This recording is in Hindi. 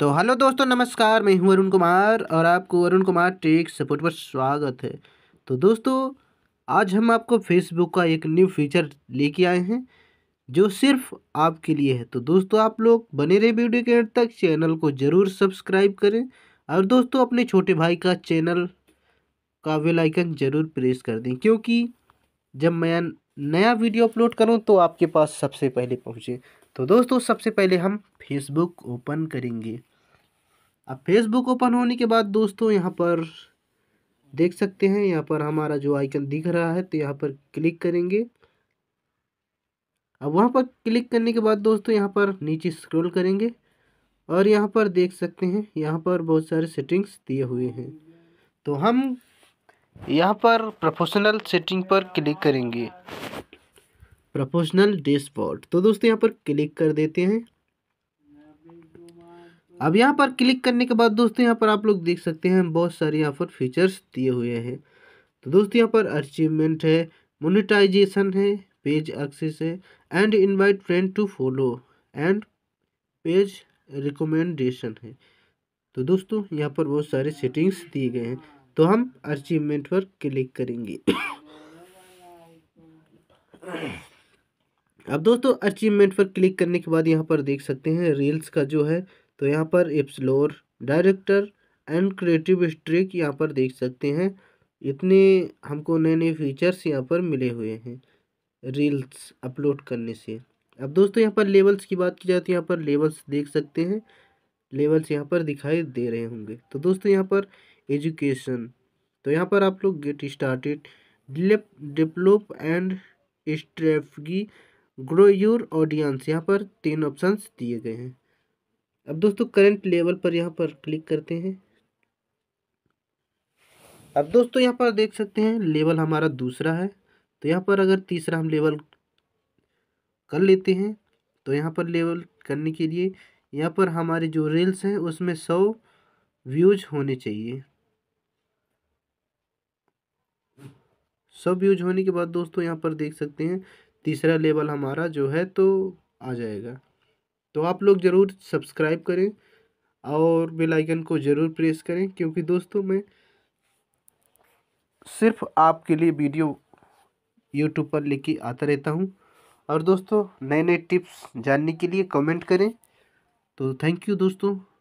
तो हेलो दोस्तों नमस्कार मैं हूं अरुण कुमार और आपको अरुण कुमार टेक सपोर्ट पर स्वागत है तो दोस्तों आज हम आपको फेसबुक का एक न्यू फीचर लेके आए हैं जो सिर्फ आपके लिए है तो दोस्तों आप लोग बने रहे वीडियो के एंड तक चैनल को ज़रूर सब्सक्राइब करें और दोस्तों अपने छोटे भाई का चैनल का वेलाइकन ज़रूर प्रेस कर दें क्योंकि जब मैं नया वीडियो अपलोड करूँ तो आपके पास सबसे पहले पहुँचे तो दोस्तों सबसे पहले हम फेसबुक ओपन करेंगे अब फेसबुक ओपन होने के बाद दोस्तों यहाँ पर देख सकते हैं यहाँ पर हमारा जो आइकन दिख रहा है तो यहाँ पर क्लिक करेंगे अब वहाँ पर क्लिक करने के बाद दोस्तों यहाँ पर नीचे स्क्रॉल करेंगे और यहाँ पर देख सकते हैं यहाँ पर बहुत सारे सेटिंग्स दिए हुए हैं तो हम यहाँ पर प्रोफेशनल सेटिंग पर क्लिक करेंगे प्रोफेशनल डेस्पॉट तो दोस्तों यहाँ पर क्लिक कर देते हैं अब यहाँ पर क्लिक करने के बाद दोस्तों यहाँ पर आप लोग देख सकते हैं बहुत सारे यहाँ पर फीचर्स दिए हुए हैं तो दोस्तों यहाँ पर अचीवमेंट है मोनिटाइजेशन है पेज एक्सेस है and invite friend to follow and page recommendation है तो दोस्तों यहाँ पर बहुत सारे सेटिंग्स दिए गए हैं तो हम अचीवमेंट पर क्लिक करेंगे अब दोस्तों अचीवमेंट पर क्लिक करने के बाद यहाँ पर देख सकते हैं रील्स का जो है तो यहाँ पर explore director and creative streak यहाँ पर देख सकते हैं इतने हमको नए नए फीचर्स यहाँ पर मिले हुए हैं रील्स अपलोड करने से अब दोस्तों यहाँ पर लेवल्स की बात की जाए तो यहाँ पर लेवल्स देख सकते हैं लेवल्स यहाँ पर दिखाई दे रहे होंगे तो दोस्तों यहाँ पर एजुकेशन तो यहाँ पर आप लोग get started develop and strategy grow your audience यहाँ पर तीन ऑप्शंस दिए गए हैं अब दोस्तों करंट लेवल पर यहाँ पर क्लिक करते हैं अब दोस्तों यहाँ पर देख सकते हैं लेवल हमारा दूसरा है तो यहाँ पर अगर तीसरा हम लेवल कर लेते हैं तो यहाँ पर लेवल करने के लिए यहाँ पर हमारे जो रील्स हैं उसमें सौ व्यूज होने चाहिए सब यूज होने के बाद दोस्तों यहाँ पर देख सकते हैं तीसरा लेवल हमारा जो है तो आ जाएगा तो आप लोग ज़रूर सब्सक्राइब करें और बेल आइकन को ज़रूर प्रेस करें क्योंकि दोस्तों मैं सिर्फ आपके लिए वीडियो यूट्यूब पर लेके आता रहता हूँ और दोस्तों नए नए टिप्स जानने के लिए कमेंट करें तो थैंक यू दोस्तों